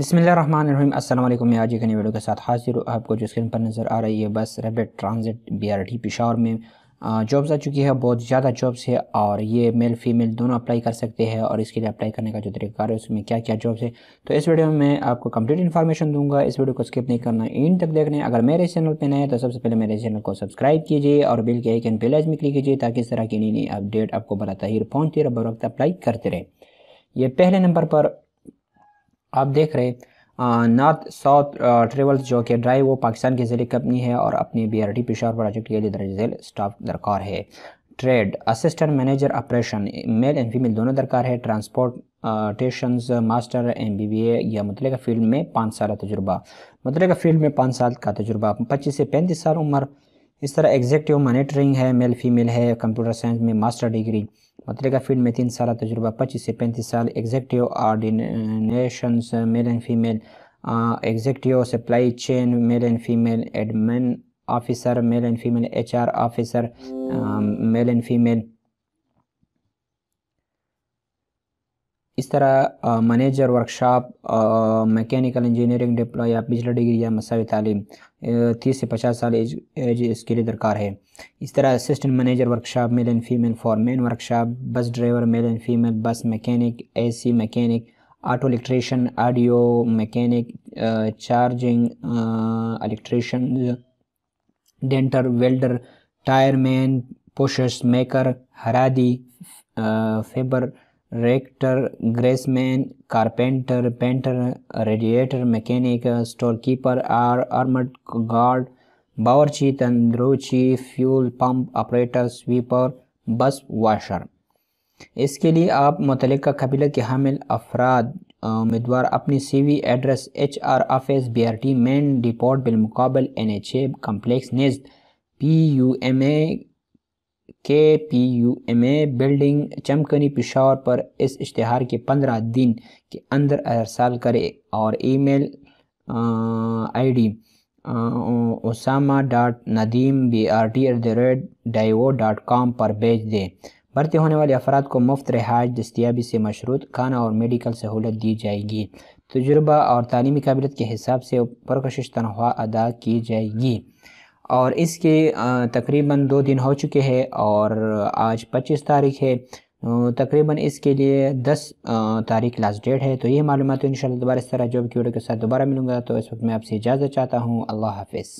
बिसमीम असल मैं आज एक नई वीडियो के साथ हाजिर हूँ आपको जो स्क्रीन पर नज़र आ रही है बस रेपिड ट्रांजिट बीआरटी पिशावर में जॉब्स आ चुकी है बहुत ज़्यादा जॉब्स है और ये मेल फीमेल दोनों अप्लाई कर सकते हैं और इसके लिए अप्लाई करने का जो तरीका है उसमें क्या क्या जॉब्स है तो इस वीडियो में मैं आपको कंप्लीट इन्फॉर्मेशन दूंगा इस वीडियो को स्किप नहीं करना इन तक देखने अगर मेरे चैनल पर नए तो सबसे पहले मेरे चैनल को सब्सक्राइब कीजिए और बिल के एक एन बिलेज में क्लिक कीजिए ताकि इस तरह की नई नई अपडेट आपको तहिर पहुँचती रहे बर वक्त अप्लाई करते रहे ये पहले नंबर पर आप देख रहे नॉर्थ साउथ ट्रेवल्स जो कि ड्राइव वो पाकिस्तान की जरिए कंपनी है और अपनी B R T Peshawar project के लिए दर्ज झेल स्टाफ दरकार है trade assistant manager operation male and female दोनों दरकार है transportation master M B B A या मतलब फील्ड में पाँच साल का तजुर्बा मतलब फील्ड में पाँच साल का तजुर्बा पच्चीस से पैंतीस साल उम्र इस तरह एग्जेक्टिव मॉनिटरिंग है मेल फीमेल है कंप्यूटर साइंस में मास्टर डिग्री मतलेगा फील्ड में तीन साल तजुर्बा पच्चीस से पैंतीस साल executive coordination male and female executive supply chain male and female admin officer male and female HR officer male and female इस तरह manager workshop mechanical engineering diploma या पिछला डिग्री या मसावी तालीम तीस से पचास साल एज एज इसके लिए दरकार है इस तरह assistant manager workshop male and female for men workshop bus driver male and female bus mechanic AC mechanic auto electrician audio mechanic charging electrician denter welder tyre man posh maker हरादी fabricator greaseman carpenter painter radiator mechanic store keeper आर arm guard बावरची तंदरूची fuel pump operator sweeper bus washer इसके लिए आप मुतल कबीले के हामिल अफराद उम्मीदवार अपनी C V address H R office B R T main depot बिलमकबल एन एच ए कम्प्लेक्स नज़ P U M A K P U M A building Chamkani Peshawar पर इस इश्तहार के पंद्रह दिन के अंदर अरसाल करें और email I D Osama dot Nadeem B R T at the rate Daewoo dot com पर भेज दें भर्ती होने वाले अफराद को मुफ्त रिहाइश दस्तियाबी से मशरूत खाना और मेडिकल सहूलत दी जाएगी तजुर्बा और तालीमी काबिलियत के हिसाब से प्रकशिश तनख्वाह अदा की जाएगी और इसके तकरीबन दो दिन हो चुके हैं और आज 25 तारीख है तकरीबन इसके लिए 10 तारीख लास्ट डेट है तो ये मालूम तो इन दोबारा इस तरह जॉब की वीडियो के साथ दोबारा मिलूँगा तो इस वक्त मैं आपसे इजाज़त चाहता हूँ अल्लाह हाफिज़